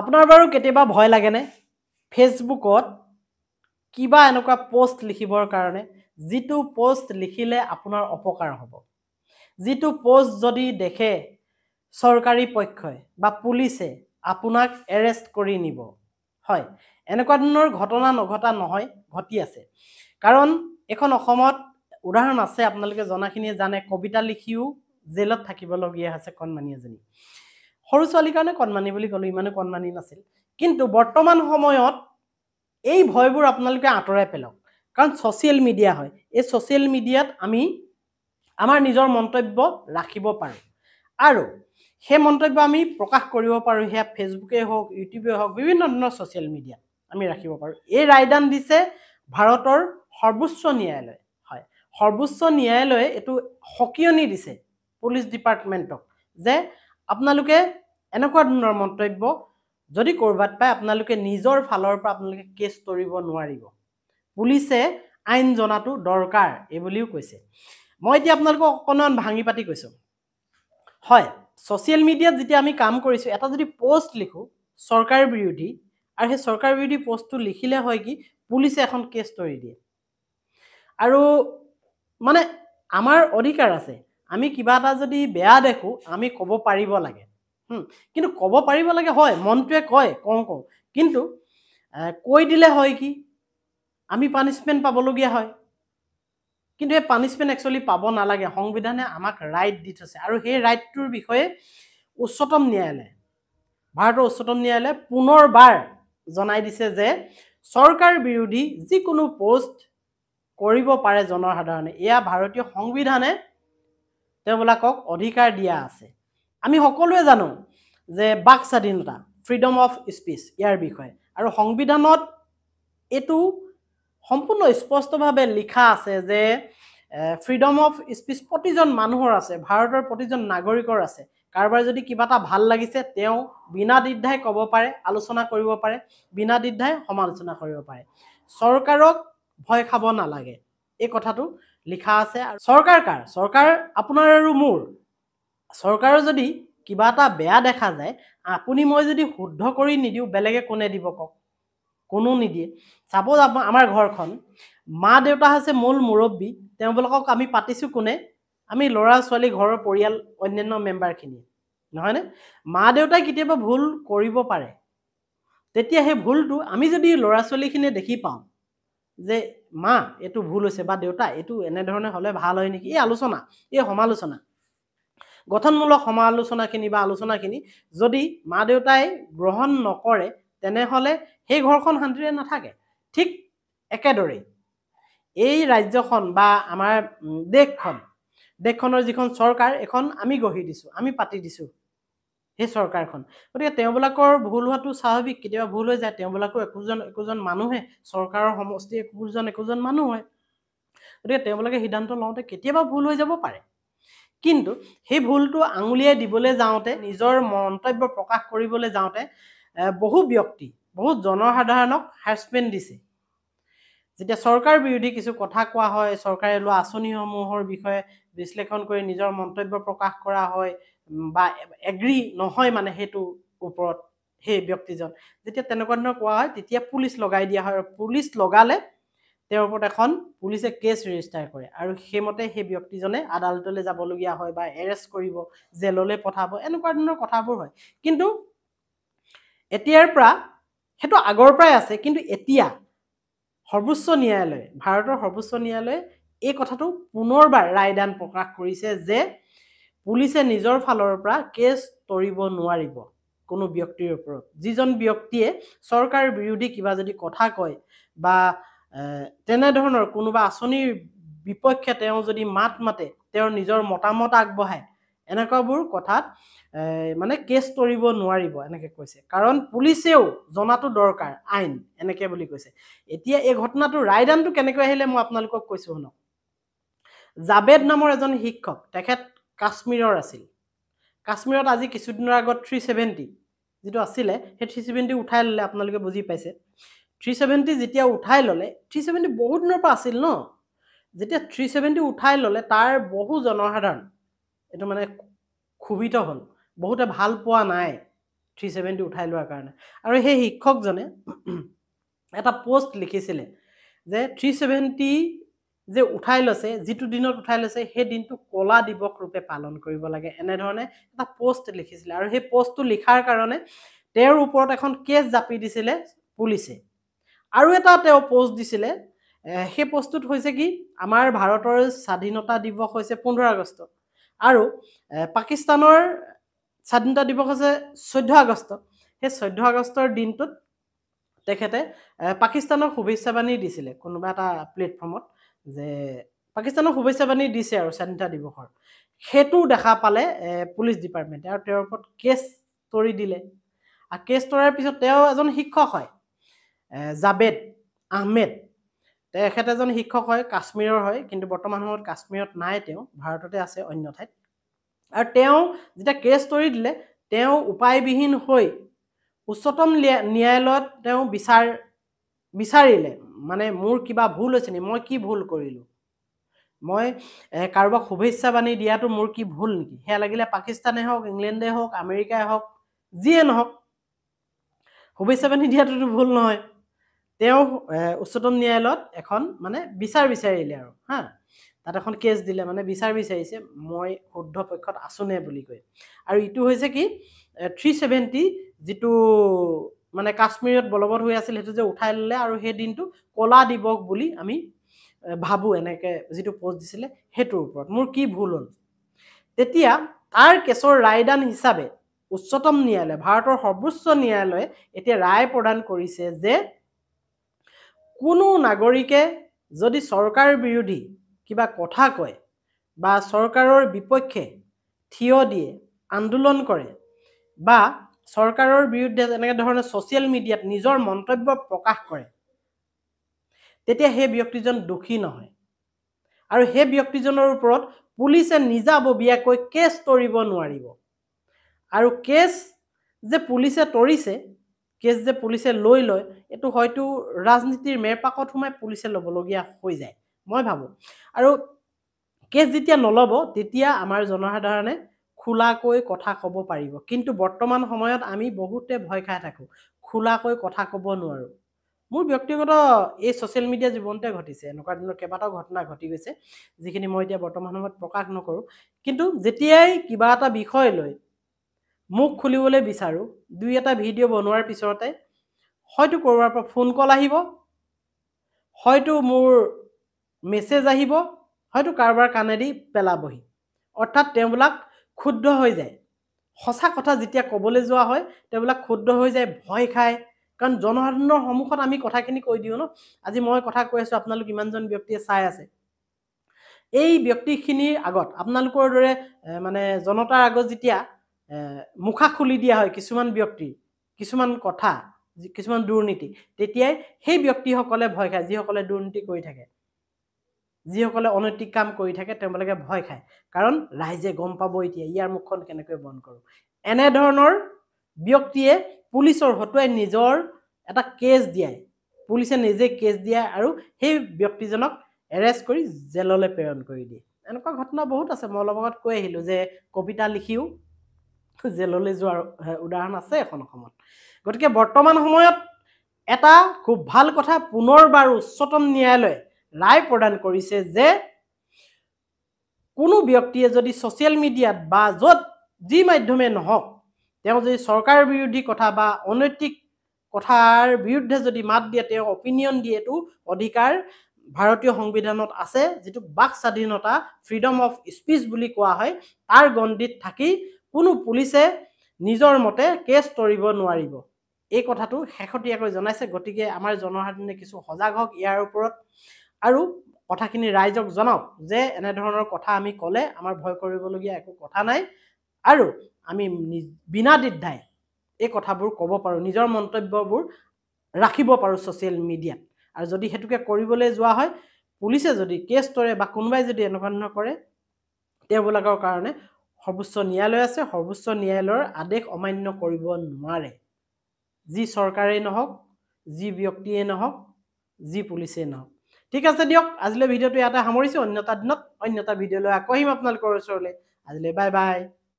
আপোনাৰ বাৰু কেতিয়াবা ভয় লাগেনে ফেচবুকত কিবা এনেকুৱা পষ্ট লিখিবৰ কাৰণে যিটো পষ্ট লিখিলে আপোনাৰ অপকাৰ হ'ব যিটো পষ্ট যদি দেখে চৰকাৰী পক্ষই বা পুলিচে আপোনাক এৰেষ্ট কৰি নিব হয় এনেকুৱা ধৰণৰ ঘটনা নঘটা নহয় ঘটি আছে কাৰণ এখন অসমত উদাহৰণ আছে আপোনালোকে জনাখিনিয়ে জানে কবিতা লিখিও জেলত থাকিবলগীয়া আছে কণমানি এজনী সৰু ছোৱালীৰ কাৰণে কণমানি বুলি ক'লোঁ ইমানো কণমানি নাছিল কিন্তু বৰ্তমান সময়ত এই ভয়বোৰ আপোনালোকে আঁতৰাই পেলাওক কাৰণ ছ'চিয়েল মিডিয়া হয় এই ছ'চিয়েল মিডিয়াত আমি আমাৰ নিজৰ মন্তব্য ৰাখিব পাৰোঁ আৰু সেই মন্তব্য আমি প্ৰকাশ কৰিব পাৰোঁ সেয়া ফেচবুকেই হওক ইউটিউবেই হওক বিভিন্ন ধৰণৰ ছ'চিয়েল মিডিয়াত আমি ৰাখিব পাৰোঁ এই ৰায়দান দিছে ভাৰতৰ সৰ্বোচ্চ ন্যায়ালয় হয় সৰ্বোচ্চ ন্যায়ালয়ে এইটো সকিয়নি দিছে পুলিচ ডিপাৰ্টমেণ্টক যে আপোনালোকে এনেকুৱা ধৰণৰ মন্তব্য যদি ক'ৰবাত পায় আপোনালোকে নিজৰ ফালৰ পৰা আপোনালোকে কেছ তৰিব নোৱাৰিব পুলিচে আইন জনাটো দৰকাৰ এই বুলিও কৈছে মই এতিয়া আপোনালোকক অকণমান ভাঙি পাতি কৈছোঁ হয় ছ'চিয়েল মিডিয়াত যেতিয়া আমি কাম কৰিছোঁ এটা যদি পষ্ট লিখোঁ চৰকাৰ বিৰোধী আৰু সেই চৰকাৰ বিৰোধী পষ্টটো লিখিলে হয় কি পুলিচে এখন কেছ তৰি দিয়ে আৰু মানে আমাৰ অধিকাৰ আছে আমি কিবা এটা যদি বেয়া দেখোঁ আমি ক'ব পাৰিব লাগে কিন্তু ক'ব পাৰিব লাগে হয় মনটোৱে কয় কওঁ কওঁ কিন্তু কৈ দিলে হয় কি আমি পানিছমেণ্ট পাবলগীয়া হয় কিন্তু সেই পানিছমেণ্ট একচুৱেলি পাব নালাগে সংবিধানে আমাক ৰাইট দি থৈছে আৰু সেই ৰাইটটোৰ বিষয়ে উচ্চতম ন্যায়ালয়ে ভাৰতৰ উচ্চতম ন্যায়ালয়ে পুনৰবাৰ জনাই দিছে যে চৰকাৰ বিৰোধী যিকোনো পষ্ট কৰিব পাৰে জনসাধাৰণে এয়া ভাৰতীয় সংবিধানে তেওঁবিলাকক অধিকাৰ দিয়া আছে আমি সকলোৱে জানো যে বাক স্বাধীনতা ফ্ৰীডম অফ স্পীচ ইয়াৰ বিষয়ে আৰু সংবিধানত এইটো সম্পূৰ্ণ স্পষ্টভাৱে লিখা আছে যে ফ্ৰীডম অফ স্পীচ প্ৰতিজন মানুহৰ আছে ভাৰতৰ প্ৰতিজন নাগৰিকৰ আছে কাৰোবাৰ যদি কিবা এটা ভাল লাগিছে তেওঁ বিনা দ্বিধাই ক'ব পাৰে আলোচনা কৰিব পাৰে বিনা দ্বিধাই সমালোচনা কৰিব পাৰে চৰকাৰক ভয় খাব নালাগে এই কথাটো লিখা আছে আৰু চৰকাৰ কাৰ চৰকাৰ আপোনাৰ আৰু মোৰ চৰকাৰৰ যদি কিবা এটা বেয়া দেখা যায় আপুনি মই যদি শুদ্ধ কৰি নিদিওঁ বেলেগে কোনে দিব কওক কোনো নিদিয়ে চাপ'জ আমাৰ ঘৰখন মা দেউতা হৈছে মূল মুৰব্বী তেওঁবিলাকক আমি পাতিছোঁ কোনে আমি ল'ৰা ছোৱালী ঘৰৰ পৰিয়াল অন্যান্য মেম্বাৰখিনিয়ে নহয়নে মা দেউতাই কেতিয়াবা ভুল কৰিব পাৰে তেতিয়া সেই ভুলটো আমি যদি ল'ৰা ছোৱালীখিনিয়ে দেখি পাওঁ যে মা এইটো ভুল হৈছে বা দেউতা এইটো এনেধৰণে হ'লে ভাল হয় নেকি এই আলোচনা এই সমালোচনা গঠনমূলক সমালোচনাখিনি বা আলোচনাখিনি যদি মা দেউতাই গ্ৰহণ নকৰে তেনেহ'লে সেই ঘৰখন শান্তিৰে নাথাকে ঠিক একেদৰেই এই ৰাজ্যখন বা আমাৰ দেশখন দেশখনৰ যিখন চৰকাৰ এখন আমি গঢ়ি দিছোঁ আমি পাতি দিছোঁ সেই চৰকাৰখন গতিকে তেওঁবিলাকৰ ভুল হোৱাটো স্বাভাৱিক কেতিয়াবা ভুল হৈ যায় তেওঁবিলাকো একোজন একোজন মানুহে চৰকাৰৰ সমষ্টি একোজন একোজন মানুহ হয় গতিকে তেওঁবিলাকে সিদ্ধান্ত লওঁতে কেতিয়াবা ভুল হৈ যাব পাৰে কিন্তু সেই ভুলটো আঙুলিয়াই দিবলৈ যাওঁতে নিজৰ মন্তব্য প্ৰকাশ কৰিবলৈ যাওঁতে বহু ব্যক্তি বহুত জনসাধাৰণক হাৰাচমেণ্ট দিছে যেতিয়া চৰকাৰ বিৰোধী কিছু কথা কোৱা হয় চৰকাৰে লোৱা আঁচনিসমূহৰ বিষয়ে বিশ্লেষণ কৰি নিজৰ মন্তব্য প্ৰকাশ কৰা হয় বা এগ্ৰী নহয় মানে সেইটো ওপৰত সেই ব্যক্তিজন যেতিয়া তেনেকুৱা ধৰণৰ কোৱা হয় তেতিয়া পুলিচ লগাই দিয়া হয় আৰু পুলিচ লগালে তেওঁৰ ওপৰত এখন পুলিচে কেছ ৰেজিষ্টাৰ কৰে আৰু সেইমতে সেই ব্যক্তিজনে আদালতলৈ যাবলগীয়া হয় বা এৰেষ্ট কৰিব জেললৈ পঠাব এনেকুৱা ধৰণৰ কথাবোৰ হয় কিন্তু এতিয়াৰ পৰা সেইটো আগৰ পৰাই আছে কিন্তু এতিয়া সৰ্বোচ্চ ন্যায়ালয়ে ভাৰতৰ সৰ্বোচ্চ ন্যায়ালয়ে এই কথাটো পুনৰবাৰ ৰায়দান প্ৰকাশ কৰিছে যে পুলিচে নিজৰ ফালৰ পৰা কেছ তৰিব নোৱাৰিব কোনো ব্যক্তিৰ ওপৰত যিজন ব্যক্তিয়ে চৰকাৰ বিৰোধী কিবা যদি কথা কয় বা তেনেধৰণৰ কোনোবা আঁচনিৰ বিপক্ষে তেওঁ যদি মাত মাতে তেওঁৰ নিজৰ মতামত আগবঢ়ায় এনেকুৱাবোৰ কথাত মানে কেছ তৰিব নোৱাৰিব এনেকৈ কৈছে কাৰণ পুলিচেও জনাটো দৰকাৰ আইন এনেকৈ বুলি কৈছে এতিয়া এই ঘটনাটোৰ ৰায়দানটো কেনেকৈ আহিলে মই আপোনালোকক কৈছোঁ শুনক জাবেদ নামৰ এজন শিক্ষক তেখেত কাশ্মীৰৰ আছিল কাশ্মীৰত আজি কিছুদিনৰ আগত থ্ৰী ছেভেণ্টি যিটো আছিলে সেই থ্ৰী ছেভেণ্টি উঠাই ল'লে আপোনালোকে বুজি পাইছে থ্ৰী ছেভেণ্টি যেতিয়া উঠাই ল'লে থ্ৰী ছেভেণ্টি বহুত দিনৰ পৰা আছিল ন যেতিয়া থ্ৰী ছেভেণ্টি উঠাই ল'লে তাৰ বহু জনসাধাৰণ এইটো মানে ক্ষোভিত হ'ল বহুতে ভাল পোৱা নাই থ্ৰী ছেভেণ্টি উঠাই লোৱাৰ কাৰণে আৰু সেই শিক্ষকজনে এটা পষ্ট লিখিছিলে যে থ্ৰী ছেভেণ্টি যে উঠাই লৈছে যিটো দিনত উঠাই লৈছে সেই দিনটো কলা দিৱস ৰূপে পালন কৰিব লাগে এনেধৰণে এটা প'ষ্ট লিখিছিলে আৰু সেই প'ষ্টটো লিখাৰ কাৰণে তেওঁৰ ওপৰত এখন কেছ জাপি দিছিলে পুলিচে আৰু এটা তেওঁ পষ্ট দিছিলে সেই পষ্টটোত হৈছে কি আমাৰ ভাৰতৰ স্বাধীনতা দিৱস হৈছে পোন্ধৰ আগষ্ট আৰু পাকিস্তানৰ স্বাধীনতা দিৱস হৈছে চৈধ্য আগষ্ট সেই চৈধ্য আগষ্টৰ দিনটোত তেখেতে পাকিস্তানক শুভেচ্ছাবাণী দিছিলে কোনোবা এটা প্লেটফৰ্মত যে পাকিস্তানক শুভেচ্ছাবাণী দিছে আৰু স্বাধীনতা দিৱসৰ সেইটো দেখা পালে পুলিচ ডিপাৰ্টমেণ্টে আৰু তেওঁৰ ওপৰত কেছ তৰি দিলে আৰু কেছ তৰাৰ পিছত তেওঁ এজন শিক্ষক হয় জাবেদ আহমেদ তেখেত এজন শিক্ষক হয় কাশ্মীৰৰ হয় কিন্তু বৰ্তমান সময়ত কাশ্মীৰত নাই তেওঁ ভাৰততে আছে অন্য ঠাইত আৰু তেওঁ যেতিয়া কেছ তৰি দিলে তেওঁ উপায়বিহীন হৈ উচ্চতম ন্যায়ালয়ত তেওঁ বিচাৰ বিচাৰিলে মানে মোৰ কিবা ভুল হৈছে নেকি মই কি ভুল কৰিলোঁ মই কাৰোবাক শুভেচ্ছা বাণী দিয়াটো মোৰ কি ভুল নেকি সেয়া লাগিলে পাকিস্তানেই হওক ইংলেণ্ডেই হওক আমেৰিকাই হওক যিয়ে নহওক শুভেচ্ছা বাণী দিয়াটোতো ভুল নহয় তেওঁ উচ্চতম ন্যায়ালয়ত এখন মানে বিচাৰ বিচাৰিলে আৰু হা তাত এখন কেছ দিলে মানে বিচাৰ বিচাৰিছে মই শুদ্ধ পক্ষত আছোনে বুলি কৈ আৰু ইটো হৈছে কি থ্ৰী ছেভেণ্টি যিটো মানে কাশ্মীৰত বলবৎ হৈ আছিল সেইটো যে উঠাই ল'লে আৰু সেই দিনটো কলা দিৱস বুলি আমি ভাবোঁ এনেকৈ যিটো প'ষ্ট দিছিলে সেইটোৰ ওপৰত মোৰ কি ভুল হ'ল তেতিয়া তাৰ কেছৰ ৰায়দান হিচাপে উচ্চতম ন্যায়ালয়ে ভাৰতৰ সৰ্বোচ্চ ন্যায়ালয়ে এতিয়া ৰায় প্ৰদান কৰিছে যে কোনো নাগৰিকে যদি চৰকাৰ বিৰোধী কিবা কথা কয় বা চৰকাৰৰ বিপক্ষে থিয় দিয়ে আন্দোলন কৰে বা চৰকাৰৰ বিৰুদ্ধে ধৰণে ছ'চিয়েল মিডিয়াত নিজৰ মন্তব্য প্ৰকাশ কৰে তেতিয়া সেই ব্যক্তিজন দোষী নহয় আৰু সেই ব্যক্তিজনৰ ওপৰত পুলিচে নিজাববীয়াকৈ কেছ তৰিব নোৱাৰিব আৰু কেছ যে পুলিচে তৰিছে কেছ যে পুলিচে লৈ লয় এইটো হয়তো ৰাজনীতিৰ মেৰপাকত সোমাই পুলিচে ল'বলগীয়া হৈ যায় মই ভাবোঁ আৰু কেছ যেতিয়া নল'ব তেতিয়া আমাৰ জনসাধাৰণে খোলাকৈ কথা ক'ব পাৰিব কিন্তু বৰ্তমান সময়ত আমি বহুতে ভয় খাই থাকোঁ খোলাকৈ কথা ক'ব নোৱাৰোঁ মোৰ ব্যক্তিগত এই ছ'চিয়েল মিডিয়া জীৱনতে ঘটিছে এনেকুৱা ধৰণৰ কেইবাটাও ঘটনা ঘটি গৈছে যিখিনি মই এতিয়া বৰ্তমান সময়ত প্ৰকাশ নকৰোঁ কিন্তু যেতিয়াই কিবা এটা বিষয় লৈ মুখ খুলিবলৈ বিচাৰোঁ দুই এটা ভিডিঅ' বনোৱাৰ পিছতে হয়তো ক'ৰবাৰ পৰা ফোন কল আহিব হয়তো মোৰ মেছেজ আহিব হয়তো কাৰোবাৰ কাণেদি পেলাবহি অৰ্থাৎ তেওঁবিলাক ক্ষুদ্ধ হৈ যায় সঁচা কথা যেতিয়া ক'বলৈ যোৱা হয় তেওঁবিলাক ক্ষুদ্ৰ হৈ যায় ভয় খায় কাৰণ জনসাধাৰণৰ সন্মুখত আমি কথাখিনি কৈ দিওঁ ন আজি মই কথা কৈ আছোঁ আপোনালোক ইমানজন ব্যক্তিয়ে চাই আছে এই ব্যক্তিখিনিৰ আগত আপোনালোকৰ দৰে মানে জনতাৰ আগত যেতিয়া মুখা খুলি দিয়া হয় কিছুমান ব্যক্তিৰ কিছুমান কথা কিছুমান দুৰ্নীতি তেতিয়াই সেই ব্যক্তিসকলে ভয় খায় যিসকলে দুৰ্নীতি কৰি থাকে যিসকলে অনৈতিক কাম কৰি থাকে তেওঁবিলাকে ভয় খায় কাৰণ ৰাইজে গম পাব এতিয়া ইয়াৰ মুখখন কেনেকৈ বন্ধ কৰোঁ এনেধৰণৰ ব্যক্তিয়ে পুলিচৰ হতুৱাই নিজৰ এটা কেছ দিয়াই পুলিচে নিজে কেছ দিয়াই আৰু সেই ব্যক্তিজনক এৰেষ্ট কৰি জেললৈ প্ৰেৰণ কৰি দিয়ে এনেকুৱা ঘটনা বহুত আছে মই অলপ আগত কৈ আহিলোঁ যে কবিতা লিখিও জেললৈ যোৱাৰ উদাহৰণ আছে এখন অসমত গতিকে বৰ্তমান সময়ত এটা খুব ভাল কথা পুনৰবাৰ উচ্চতম ন্যায়ালয়ে ৰায় প্ৰদান কৰিছে যে কোনো ব্যক্তিয়ে যদি ছ'চিয়েল মিডিয়াত বা য'ত যি মাধ্যমে নহওক তেওঁ যদি চৰকাৰ বিৰোধী কথা বা অনৈতিক কথাৰ বিৰুদ্ধে যদি মাত দিয়ে তেওঁ অপিনিয়ন দিয়ে এইটো অধিকাৰ ভাৰতীয় সংবিধানত আছে যিটো বাক স্বাধীনতা ফ্ৰীডম অফ স্পীচ বুলি কোৱা হয় তাৰ গণ্ডিত থাকি কোনো পুলিচে নিজৰ মতে কেছ তৰিব নোৱাৰিব এই কথাটো শেহতীয়াকৈ জনাইছে গতিকে আমাৰ জনসাধাৰণে কিছু সজাগ হওক ইয়াৰ ওপৰত আৰু কথাখিনি ৰাইজক জনাওক যে এনেধৰণৰ কথা আমি ক'লে আমাৰ ভয় কৰিবলগীয়া একো কথা নাই আৰু আমি বিনা দ্বিধাই এই কথাবোৰ ক'ব পাৰোঁ নিজৰ মন্তব্যবোৰ ৰাখিব পাৰোঁ ছ'চিয়েল মিডিয়াত আৰু যদি সেইটোকে কৰিবলৈ যোৱা হয় পুলিচে যদি কেছ তৰে বা কোনোবাই যদি এনেকুৱা ধৰণৰ কৰে তেওঁবিলাকৰ কাৰণে সৰ্বোচ্চ ন্যায়ালয় আছে সৰ্বোচ্চ ন্যায়ালয়ৰ আদেশ অমান্য কৰিব নোৱাৰে যি চৰকাৰেই নহওক যি ব্যক্তিয়ে নহওক যি পুলিচেই নহওক ঠিক আছে দিয়ক আজিলৈ ভিডিঅ'টো ইয়াতে সামৰিছোঁ অন্য এটা দিনত অন্য এটা ভিডিঅ'লৈ আকৌ আহিম আপোনালোকৰ ওচৰলৈ আজিলৈ বাই বাই